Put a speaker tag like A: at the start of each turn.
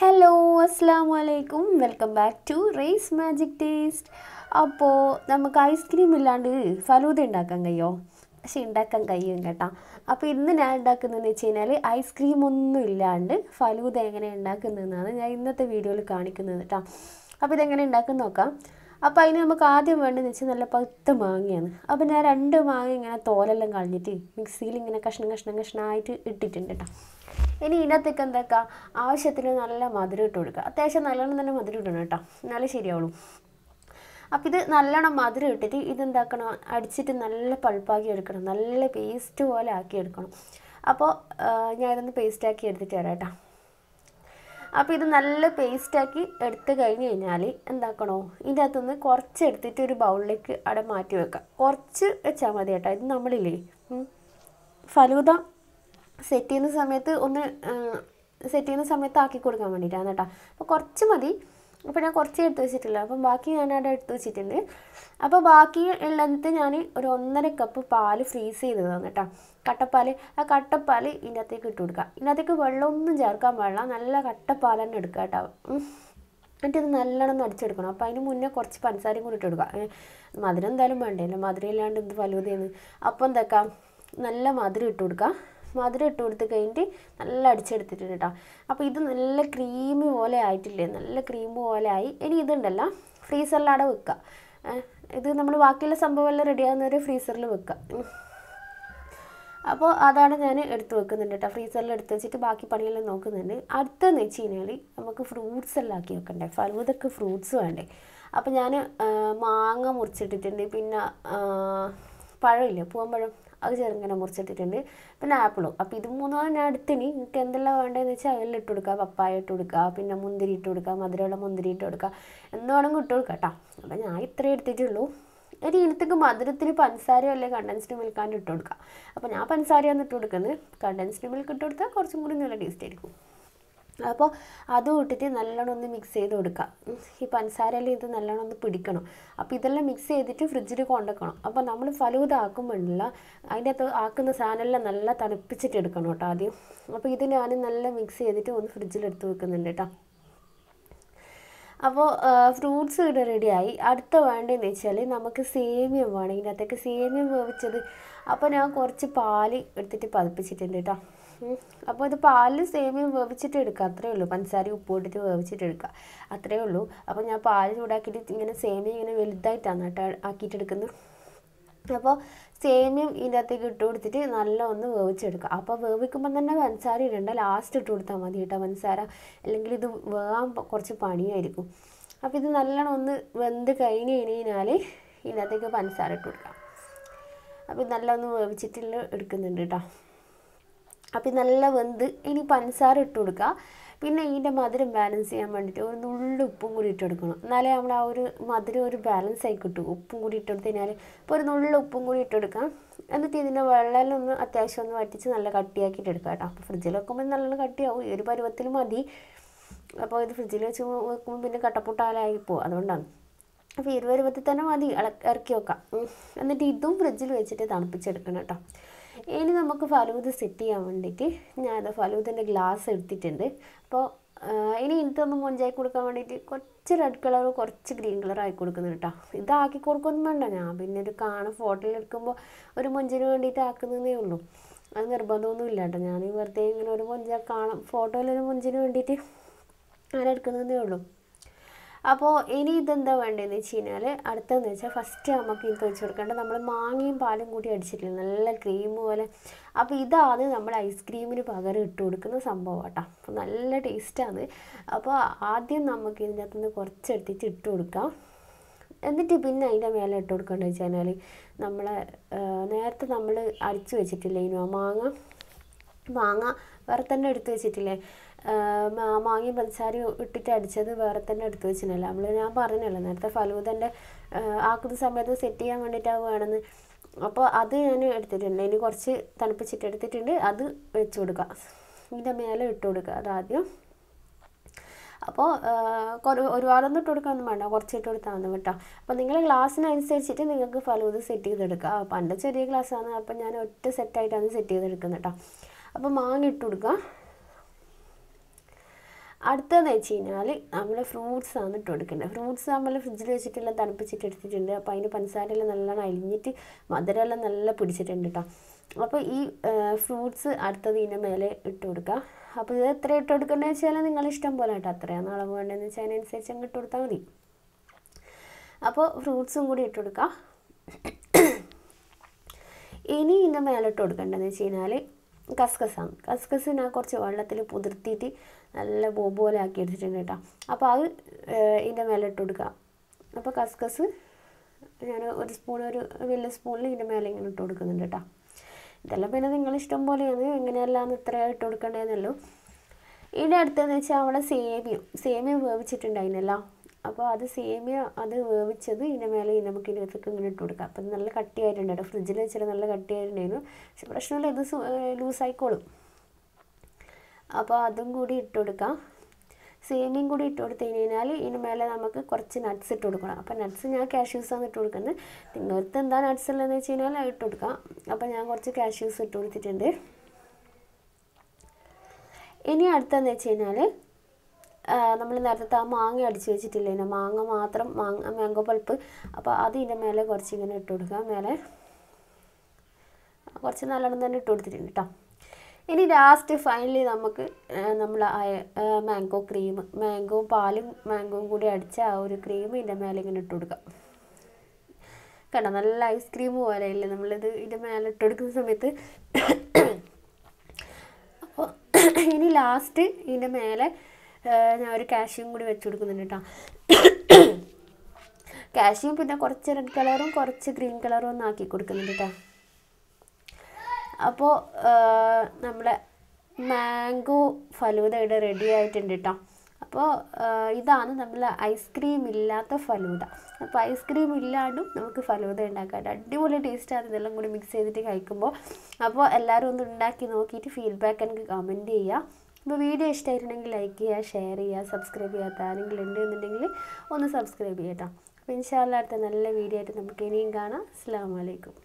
A: hello അസ്സാം വലൈക്കും welcome back to റേസ് മാജിക് ടേസ്റ്റ് അപ്പോൾ നമുക്ക് ഐസ്ക്രീം ഇല്ലാണ്ട് ഫലൂത ഉണ്ടാക്കാൻ കഴിയോ പക്ഷേ ഉണ്ടാക്കാൻ കഴിയും കേട്ടോ അപ്പോൾ ഇന്ന് ഞാൻ ഉണ്ടാക്കുന്നതെന്ന് വെച്ച് കഴിഞ്ഞാൽ ഐസ്ക്രീം ഒന്നും ഇല്ലാണ്ട് ഫലൂത എങ്ങനെ ഉണ്ടാക്കുന്നതെന്നാണ് ഞാൻ ഇന്നത്തെ വീഡിയോയിൽ കാണിക്കുന്നത് കേട്ടോ അപ്പോൾ ഇതെങ്ങനെ ഉണ്ടാക്കുന്ന നോക്കാം അപ്പോൾ അതിന് നമുക്ക് ആദ്യം വേണ്ടതെന്ന് വെച്ചാൽ നല്ല പത്ത് മാങ്ങയാണ് അപ്പോൾ ഞാൻ രണ്ട് മാങ്ങ ഇങ്ങനെ തോലെല്ലാം കളഞ്ഞിട്ട് മിക്സിയിൽ ഇങ്ങനെ കഷ്ണം കഷ്ണം കഷ്ണമായിട്ട് ഇട്ടിട്ടുണ്ട് കേട്ടോ ഇനി ഇതിനകത്തേക്ക് എന്താക്കുക ആവശ്യത്തിന് നല്ല മധുരം ഇട്ട് കൊടുക്കുക അത്യാവശ്യം നല്ലോണം തന്നെ മധുരം ഇടണം കേട്ടോ നല്ല ശരിയാവുള്ളൂ അപ്പോൾ ഇത് നല്ലോണം മധുരം ഇട്ടിട്ട് ഇതെന്താക്കണം അടിച്ചിട്ട് നല്ല പൾപ്പാക്കി എടുക്കണം നല്ല പേസ്റ്റ് പോലെ ആക്കി എടുക്കണം അപ്പോൾ ഞാനിതൊന്ന് പേസ്റ്റാക്കി എടുത്തിട്ട് തരാം കേട്ടോ അപ്പോൾ ഇത് നല്ല പേസ്റ്റാക്കി എടുത്തു കഴിഞ്ഞ് കഴിഞ്ഞാൽ എന്താക്കണോ ഇതിൻ്റെ അകത്തുനിന്ന് കുറച്ച് എടുത്തിട്ട് ഒരു ബൗളിലേക്ക് അവിടെ മാറ്റി വെക്കാം കുറച്ച് വെച്ചാൽ മതി കേട്ടോ ഇത് നമ്മളില്ലേ ഫലൂദ സെറ്റ് ചെയ്യുന്ന സമയത്ത് ഒന്ന് സെറ്റ് ചെയ്യുന്ന സമയത്ത് ആക്കി കൊടുക്കാൻ വേണ്ടിയിട്ടാണ് കേട്ടോ അപ്പോൾ കുറച്ച് മതി അപ്പോൾ ഞാൻ കുറച്ച് എടുത്ത് വെച്ചിട്ടില്ല അപ്പം ബാക്കി ഞാൻ അവിടെ എടുത്ത് വെച്ചിട്ടുണ്ട് അപ്പോൾ ബാക്കി ഉള്ളത് ഞാൻ ഒരു ഒന്നര കപ്പ് പാൽ ഫ്രീസ് ചെയ്തതാണ് കേട്ടോ കട്ടപ്പാൽ ആ കട്ടപ്പാൽ അകത്തേക്ക് ഇട്ട് കൊടുക്കുക അകത്തേക്ക് വെള്ളമൊന്നും ചേർക്കാൻ പാടില്ല നല്ല കട്ടപ്പാൽ തന്നെ എടുക്കുക കേട്ടോ എന്നിട്ട് ഇത് നല്ലോണം അടിച്ചെടുക്കണം അപ്പോൾ അതിന് മുന്നേ കുറച്ച് പഞ്ചസാരയും കൂടി ഇട്ട് കൊടുക്കുക മധുരം എന്തായാലും വേണ്ടേ മധുരം ഇല്ലാണ്ട് എന്ത് പലുവതയെന്ന് അപ്പോൾ എന്താക്കാം നല്ല മധുരം ഇട്ട് കൊടുക്കുക മധുരം ഇട്ട് കൊടുത്ത് കഴിഞ്ഞിട്ട് നല്ല അടിച്ചെടുത്തിട്ടുണ്ട് കേട്ടോ അപ്പോൾ ഇത് നല്ല ക്രീമി പോലെ ആയിട്ടില്ലേ നല്ല ക്രീം പോലെ ആയി ഇനി ഇതുണ്ടല്ല ഫ്രീസറിലവിടെ വെക്കുക ഇത് നമ്മൾ ബാക്കിയുള്ള സംഭവമെല്ലാം റെഡിയാകുന്നവരെ ഫ്രീസറിൽ വെക്കുക അപ്പോൾ അതാണ് ഞാൻ എടുത്ത് വെക്കുന്നുണ്ട് കേട്ടോ ഫ്രീസറിൽ എടുത്ത് വെച്ചിട്ട് ബാക്കി പണിയെല്ലാം നോക്കുന്നുണ്ട് അടുത്തെന്ന് വെച്ച് കഴിഞ്ഞാൽ നമുക്ക് ഫ്രൂട്ട്സ് എല്ലാം ആക്കി വെക്കണ്ടേ ഫലൂതൊക്കെ ഫ്രൂട്ട്സ് വേണ്ടേ അപ്പോൾ ഞാൻ മാങ്ങ മുറിച്ചിട്ടിട്ടുണ്ട് പിന്നെ പഴമില്ലേ പൂവമ്പഴം അത് ചെറുങ്ങനെ മുറിച്ചിട്ടിട്ടുണ്ട് പിന്നെ ആപ്പിളും അപ്പം ഇത് മൂന്നോണം അടുത്തിന് നിങ്ങൾക്ക് എന്തെല്ലാം വേണ്ടതെന്ന് വെച്ചാൽ അതെല്ലാം ഇട്ട് കൊടുക്കുക പപ്പായ ഇട്ട് കൊടുക്കുക പിന്നെ മുന്തിരി ഇട്ട് കൊടുക്കുക മധുരമുള്ള മുന്തിരി ഇട്ട് കൊടുക്കുക എന്തുവാണെങ്കിൽ ഇട്ട് കൊടുക്കുക കേട്ടോ അപ്പം ഞാൻ ഇത്രേ എടുത്തിട്ടുള്ളൂ ഒരു ഇനത്തേക്ക് മധുരത്തിന് പഞ്ചസാരയോ അല്ലെങ്കിൽ കണ്ടൻസ്ഡ് മിൽക്കാണ്ട് ഇട്ട് കൊടുക്കുക അപ്പം ഞാൻ പഞ്ചസാരയാണ് ഇട്ട് കൊടുക്കുന്നത് കണ്ടൻസ്ഡ് മിൽക്ക് ഇട്ട് കൊടുത്താൽ കുറച്ചും കൂടി നല്ല ടേസ്റ്റ് ആയിരിക്കും അപ്പോൾ അത് ഇട്ടിട്ട് നല്ലോണം ഒന്ന് മിക്സ് ചെയ്ത് കൊടുക്കുക ഈ പഞ്ചസാരയിൽ ഇത് നല്ലോണം ഒന്ന് പിടിക്കണം അപ്പോൾ ഇതെല്ലാം മിക്സ് ചെയ്തിട്ട് ഫ്രിഡ്ജിൽ കൊണ്ടുവെക്കണം അപ്പോൾ നമ്മൾ ഫലൂത ആക്കുമ്പോഴല്ല അതിൻ്റെ അകത്ത് ആക്കുന്ന സാധനമെല്ലാം നല്ല തണുപ്പിച്ചിട്ട് എടുക്കണം കേട്ടോ ആദ്യം അപ്പോൾ ഇത് ഞാൻ നല്ല മിക്സ് ചെയ്തിട്ട് ഒന്ന് ഫ്രിഡ്ജിൽ എടുത്ത് വെക്കുന്നുണ്ട് കേട്ടോ അപ്പോൾ ഫ്രൂട്ട്സ് ഇവിടെ റെഡിയായി അടുത്ത വേണ്ടതെന്ന് വെച്ചാൽ നമുക്ക് സേമിയം വേണം ഇതിനകത്തേക്ക് സേമിയം വേവിച്ചത് അപ്പോൾ ഞാൻ കുറച്ച് പാൽ എടുത്തിട്ട് പതിപ്പിച്ചിട്ടുണ്ട് കേട്ടോ അപ്പോൾ ഇത് പാലിൽ സേമിയ വേവിച്ചിട്ട് എടുക്കുക അത്രേ ഉള്ളൂ പഞ്ചസാരയും ഉപ്പ് ഇട്ടിട്ട് വേവിച്ചിട്ട് എടുക്കുക അത്രേ ഉള്ളൂ അപ്പോൾ ഞാൻ പാൽ ചൂടാക്കിയിട്ട് ഇങ്ങനെ സേമിയ ഇങ്ങനെ വലുതായിട്ടാണ് കേട്ടോ ആക്കിയിട്ടെടുക്കുന്നത് അപ്പോൾ സേമിയം അകത്തേക്ക് ഇട്ട് കൊടുത്തിട്ട് നല്ല ഒന്ന് വേവിച്ചെടുക്കുക അപ്പോൾ വേവിക്കുമ്പോൾ തന്നെ പഞ്ചസാര ഇടേണ്ട ലാസ്റ്റ് ഇട്ട് കൊടുത്താൽ മതി കേട്ടോ പഞ്ചസാര അല്ലെങ്കിൽ ഇത് വേവാൻ കുറച്ച് പണിയായിരിക്കും അപ്പോൾ ഇത് നല്ലോണം ഒന്ന് വെന്ത് കഴിഞ്ഞ് കഴിഞ്ഞാൽ ഇതിനകത്തേക്ക് പഞ്ചസാര ഇട്ട് കൊടുക്കാം അപ്പോൾ ഇത് ഒന്ന് വേവിച്ചിട്ടുള്ള എടുക്കുന്നുണ്ട് കേട്ടോ അപ്പം നല്ല വെന്ത് ഇനി പഞ്ചസാര ഇട്ട് കൊടുക്കുക പിന്നെ ഇതിൻ്റെ മധുരം ബാലൻസ് ചെയ്യാൻ വേണ്ടിയിട്ട് ഒരു നുള്ളു ഉപ്പും കൂടി ഇട്ട് കൊടുക്കണം എന്നാലേ നമ്മൾ ആ ഒരു മധുരം ഒരു ബാലൻസ് ആയി കിട്ടും ഉപ്പും കൂടി ഇട്ട് കൊടുത്ത് കഴിഞ്ഞാൽ ഇപ്പോൾ ഒരു നുള്ളു ഉപ്പും കൂടി ഇട്ട് കൊടുക്കാം എന്നിട്ട് ഇതിൻ്റെ വെള്ളമൊന്ന് അത്യാവശ്യം ഒന്ന് വറ്റിച്ച് നല്ല കട്ടിയാക്കിയിട്ട് എടുക്കുക കേട്ടോ അപ്പോൾ ഫ്രിഡ്ജിൽ വെക്കുമ്പോൾ നല്ല കട്ടിയാവും ഈ ഒരു പരുവത്തിൽ മതി അപ്പോൾ ഇത് ഫ്രിഡ്ജിൽ വെച്ച് വെക്കുമ്പോൾ പിന്നെ കട്ടപ്പുട്ടാലായി പോകും അതുകൊണ്ടാണ് അപ്പോൾ ഇരുപത് ഇരുപത്തി തന്നെ മതി ഇറക്കി വെക്കാം എന്നിട്ട് ഇതും ഫ്രിഡ്ജിൽ വെച്ചിട്ട് തണുപ്പിച്ചെടുക്കണം കേട്ടോ ഇനി നമുക്ക് ഫലൂദ സെറ്റ് ചെയ്യാൻ വേണ്ടിയിട്ട് ഞാൻ ഫലൂദിൻ്റെ ഗ്ലാസ് എടുത്തിട്ടുണ്ട് അപ്പോൾ ഇനി ഇതൊന്ന് മൊഞ്ചായി കൊടുക്കാൻ വേണ്ടിയിട്ട് കുറച്ച് റെഡ് കളർ കുറച്ച് ഗ്രീൻ കളർ ആയി കൊടുക്കുന്നുണ്ട് കേട്ടോ ഇതാക്കി കൊടുക്കൊന്നും വേണ്ട ഞാൻ പിന്നെ ഒരു കാണാൻ ഫോട്ടോയിൽ എടുക്കുമ്പോൾ ഒരു മൊഞ്ചിന് വേണ്ടിയിട്ട് ആക്കുന്നതേ ഉള്ളൂ അത് നിർബന്ധമൊന്നും ഇല്ല കേട്ടോ ഞാൻ വെറുതെ ഇങ്ങനെ ഒരു മൊഞ്ച കാണാം ഫോട്ടോയിൽ ഒരു മൊഞ്ചിന് വേണ്ടിയിട്ട് അങ്ങനെ എടുക്കുന്നതേ ഉള്ളൂ അപ്പോൾ ഇനി ഇതെന്താ വേണ്ടതെന്ന് വെച്ച് കഴിഞ്ഞാൽ അടുത്തതെന്ന് വെച്ചാൽ ഫസ്റ്റ് നമുക്ക് ഇത് വെച്ച് കൊടുക്കേണ്ടത് നമ്മൾ മാങ്ങയും പാലും കൂടി അടിച്ചിട്ടില്ല നല്ല ക്രീം പോലെ അപ്പോൾ ഇതാണ് നമ്മൾ ഐസ്ക്രീമിന് പകരം ഇട്ട് കൊടുക്കുന്ന സംഭവം കേട്ടോ അപ്പോൾ നല്ല ടേസ്റ്റാണ് അപ്പോൾ ആദ്യം നമുക്ക് ഇതിൻ്റെ അകത്തുനിന്ന് കുറച്ചെടുത്തിട്ട് ഇട്ട് കൊടുക്കാം എന്നിട്ട് പിന്നെ അതിൻ്റെ മേലെ ഇട്ട് കൊടുക്കേണ്ടതെന്ന് വെച്ച് കഴിഞ്ഞാൽ നമ്മൾ നേരത്തെ നമ്മൾ അടിച്ചു വെച്ചിട്ടില്ല ഇനി മാങ്ങ മാങ്ങ വേറെ തന്നെ എടുത്ത് വെച്ചിട്ടില്ലേ മാങ്ങയും പഞ്ചസാരയും ഇട്ടിട്ട് അടിച്ചത് വേറെ തന്നെ എടുത്ത് വെച്ചിട്ടില്ല നമ്മൾ ഞാൻ പറഞ്ഞല്ലോ നേരത്തെ ഫലൂദൻ്റെ ആക്കുന്ന സമയത്ത് സെറ്റ് ചെയ്യാൻ വേണ്ടിയിട്ടാണ് വേണമെന്ന് അപ്പോൾ അത് ഞാൻ എടുത്തിട്ടുണ്ട് ഇനി കുറച്ച് തണുപ്പിച്ചിട്ട് എടുത്തിട്ടുണ്ട് അത് വെച്ച് കൊടുക്കുക ഇതിൻ്റെ മേലെ ഇട്ട് കൊടുക്കുക അതാദ്യം അപ്പോൾ ഒരുപാടൊന്നും ഇട്ട് കൊടുക്കാനൊന്നും വേണ്ട കുറച്ച് ഇട്ട് കൊടുത്താൽ മതി കേട്ടോ അപ്പോൾ നിങ്ങൾ ഗ്ലാസ്സിനനുസരിച്ചിട്ട് നിങ്ങൾക്ക് ഫലൂത് സെറ്റ് ചെയ്തെടുക്കുക പണ്ട് ചെറിയ ഗ്ലാസ്സാണ് അപ്പം ഞാൻ ഒറ്റ സെറ്റായിട്ടാണ് സെറ്റ് ചെയ്തെടുക്കുന്നത് കേട്ടോ അപ്പോൾ മാങ്ങ ഇട്ട് കൊടുക്കുക അടുത്തതെന്ന് വെച്ച് കഴിഞ്ഞാൽ നമ്മൾ ഫ്രൂട്ട്സ് ആണ് ഇട്ട് കൊടുക്കേണ്ടത് ഫ്രൂട്ട്സ് നമ്മൾ ഫ്രിഡ്ജിൽ വെച്ചിട്ടെല്ലാം തണുപ്പിച്ചിട്ട് എടുത്തിട്ടുണ്ട് അപ്പോൾ അതിന് പഞ്ചസാരയെല്ലാം നല്ലോണം അലിഞ്ഞിട്ട് മധുരമെല്ലാം നല്ല പിടിച്ചിട്ടുണ്ട് കേട്ടോ അപ്പോൾ ഈ ഫ്രൂട്ട്സ് അടുത്തത് ഇതിൻ്റെ മേലെ ഇട്ട് കൊടുക്കുക അപ്പോൾ ഇത് എത്ര ഇട്ട് കൊടുക്കേണ്ടത് വെച്ചാൽ നിങ്ങൾ ഇഷ്ടം പോലെ കേട്ടോ അത്രയാണ് അളവ് വേണ്ടതെന്ന് വെച്ചാൽ അതിനനുസരിച്ച് അങ്ങ് ഇട്ട് കൊടുത്താൽ മതി അപ്പോൾ ഫ്രൂട്ട്സും കൂടി ഇട്ട് കൊടുക്കുക ഇനി ഇതിൻ്റെ ഇട്ട് കൊടുക്കേണ്ടതെന്ന് വെച്ച് കഴിഞ്ഞാൽ കസ്കസാണ് കസ്കസ് ഞാൻ കുറച്ച് വെള്ളത്തിൽ പുതിർത്തിയിട്ട് നല്ല ബോബ് പോലെ ആക്കി എടുത്തിട്ടുണ്ട് കേട്ടോ അപ്പോൾ അത് ഇതിൻ്റെ മേലെ ഇട്ട് കൊടുക്കുക അപ്പോൾ കസ്കസ് ഞാൻ ഒരു സ്പൂൺ ഒരു വലിയ സ്പൂണിൽ ഇതിൻ്റെ മേലെ ഇങ്ങനെ ഇട്ട് കൊടുക്കുന്നുണ്ട് കേട്ടോ ഇതെല്ലാം പിന്നെ നിങ്ങൾ ഇഷ്ടം പോലെയാണ് എങ്ങനെയല്ലാന്ന് ഇത്ര ഇട്ട് കൊടുക്കേണ്ടതെന്നുള്ളൂ ഇതിൻ്റെ അടുത്തെന്ന് വെച്ചാൽ അവിടെ സേമിയും സേമിയ വേവിച്ചിട്ടുണ്ടായിരുന്നല്ലോ അപ്പോൾ അത് സേമിയ അത് വേവിച്ചത് ഇതിൻ്റെ മേലെ നമുക്ക് ഇതിനകത്തേക്ക് ഇങ്ങനെ ഇട്ട് കൊടുക്കാം അപ്പം നല്ല കട്ടിയായിട്ടുണ്ടായിരുന്നു ഫ്രിഡ്ജിൽ വെച്ചിട്ട് നല്ല കട്ടിയായിട്ടുണ്ടായിരുന്നു പക്ഷെ പ്രശ്നമില്ല ഇത് ലൂസായിക്കോളും അപ്പോൾ അതും കൂടി ഇട്ട് കൊടുക്കാം സേമിയും കൂടി ഇട്ട് കൊടുത്തു കഴിഞ്ഞാൽ ഇതിന് മേലെ നമുക്ക് കുറച്ച് നട്ട്സ് ഇട്ട് കൊടുക്കണം അപ്പോൾ നട്ട്സ് ഞാൻ കാഷ്യൂസാണ് ഇട്ട് കൊടുക്കുന്നത് നിങ്ങൾക്ക് എന്താ നട്ട്സ് ഉള്ളതെന്ന് വെച്ച് കഴിഞ്ഞാൽ ഇട്ട് കൊടുക്കാം അപ്പോൾ ഞാൻ കുറച്ച് കാഷ്യൂസ് ഇട്ട് കൊടുത്തിട്ടുണ്ട് ഇനി അടുത്തതെന്ന് വെച്ച് കഴിഞ്ഞാൽ നമ്മൾ നേരത്തെ ആ മാങ്ങ അടിച്ച് വെച്ചിട്ടില്ലേനോ മാങ്ങ മാത്രം മാങ്ങ മാങ്കോ പൾപ്പ് അപ്പോൾ അത് ഇതിൻ്റെ മേലെ കുറച്ച് ഇങ്ങനെ ഇട്ട് കൊടുക്കുക മേലെ കുറച്ച് നല്ലോണം തന്നെ ഇട്ട് കൊടുത്തിട്ടുണ്ട് കേട്ടോ ഇനി ലാസ്റ്റ് ഫൈനലി നമുക്ക് നമ്മൾ മാംഗോ ക്രീം മാംഗോ പാലും മാംഗോയും കൂടി അടിച്ച ആ ഒരു ക്രീം ഇതിൻ്റെ മേലെ ഇങ്ങനെ ഇട്ട് കൊടുക്കാം കണ്ടോ നല്ല ഐസ്ക്രീം പോലെയല്ലേ നമ്മളിത് ഇതിൻ്റെ മേലെ ഇട്ട് കൊടുക്കുന്ന സമയത്ത് അപ്പോൾ ഇനി ലാസ്റ്റ് ഇതിൻ്റെ മേലെ ഞാൻ ഒരു കാഷ്യും കൂടി വെച്ച് കൊടുക്കുന്നുണ്ട് കേട്ടോ കാഷ്യും പിന്നെ കുറച്ച് റെഡ് കളറും കുറച്ച് ഗ്രീൻ കളറും ഒന്ന് ആക്കി കൊടുക്കുന്നുണ്ട് കേട്ടോ അപ്പോൾ നമ്മുടെ മാംഗോ ഫലൂദ ഇവിടെ റെഡി ആയിട്ടുണ്ട് കേട്ടോ അപ്പോൾ ഇതാണ് നമ്മൾ ഐസ്ക്രീം ഇല്ലാത്ത ഫലൂദ അപ്പോൾ ഐസ്ക്രീം ഇല്ലാണ്ടും നമുക്ക് ഫലൂദ ഉണ്ടാക്കാം അടിപൊളി ടേസ്റ്റാണ് ഇതെല്ലാം കൂടി മിക്സ് ചെയ്തിട്ട് കഴിക്കുമ്പോൾ അപ്പോൾ എല്ലാവരും ഒന്ന് ഉണ്ടാക്കി നോക്കിയിട്ട് ഫീഡ്ബാക്ക് എനിക്ക് കമൻറ്റ് ചെയ്യാം അപ്പോൾ വീഡിയോ ഇഷ്ടമായിരുന്നെങ്കിൽ ലൈക്ക് ചെയ്യുക ഷെയർ ചെയ്യുക സബ്സ്ക്രൈബ് ചെയ്യാത്ത ആരെങ്കിലും ഉണ്ട് എന്നുണ്ടെങ്കിൽ ഒന്ന് സബ്സ്ക്രൈബ് ചെയ്യട്ടോ അപ്പോൾ ഇൻഷാല്ലാത്ത അടുത്ത നല്ല വീഡിയോ ആയിട്ട് നമുക്ക് ഇനിയും കാണാം അസ്സാം വലൈക്കും